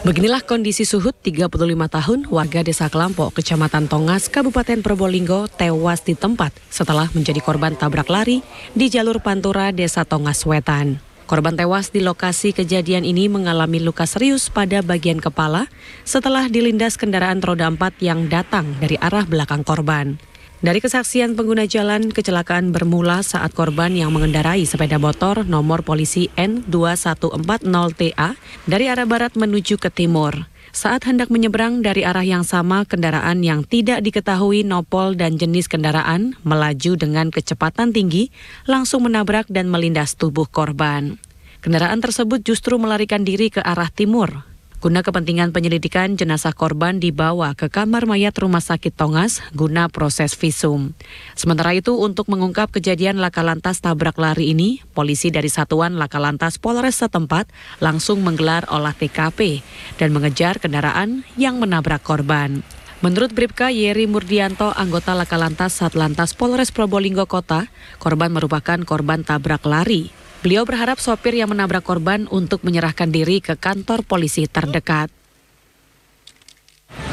Beginilah kondisi Suhut 35 tahun warga Desa Kelampo, Kecamatan Tongas, Kabupaten Probolinggo tewas di tempat setelah menjadi korban tabrak lari di jalur Pantura Desa Tongas Wetan. Korban tewas di lokasi kejadian ini mengalami luka serius pada bagian kepala setelah dilindas kendaraan roda empat yang datang dari arah belakang korban. Dari kesaksian pengguna jalan, kecelakaan bermula saat korban yang mengendarai sepeda motor nomor polisi N2140TA dari arah barat menuju ke timur. Saat hendak menyeberang dari arah yang sama, kendaraan yang tidak diketahui nopol dan jenis kendaraan melaju dengan kecepatan tinggi, langsung menabrak dan melindas tubuh korban. Kendaraan tersebut justru melarikan diri ke arah timur Guna kepentingan penyelidikan, jenazah korban dibawa ke kamar mayat rumah sakit Tongas guna proses visum. Sementara itu, untuk mengungkap kejadian laka lantas tabrak lari ini, polisi dari Satuan Laka Lantas Polres setempat langsung menggelar olah TKP dan mengejar kendaraan yang menabrak korban. Menurut Bribka Yeri Murdianto, anggota Laka Lantas Satlantas Polres Probolinggo Kota, korban merupakan korban tabrak lari Beliau berharap sopir yang menabrak korban untuk menyerahkan diri ke kantor polisi terdekat.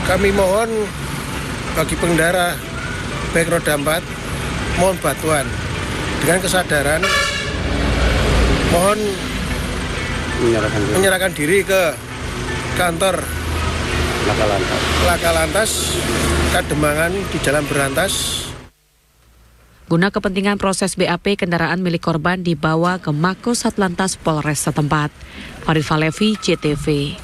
Kami mohon bagi pengendara baik roda empat mohon bantuan dengan kesadaran mohon menyerahkan diri, menyerahkan diri ke kantor Laka Lantas, Laka Lantas Kademangan di Jalan Berantas Guna kepentingan proses BAP, kendaraan milik korban dibawa ke Mako Satlantas Polres setempat. Farifa Levi, CTV.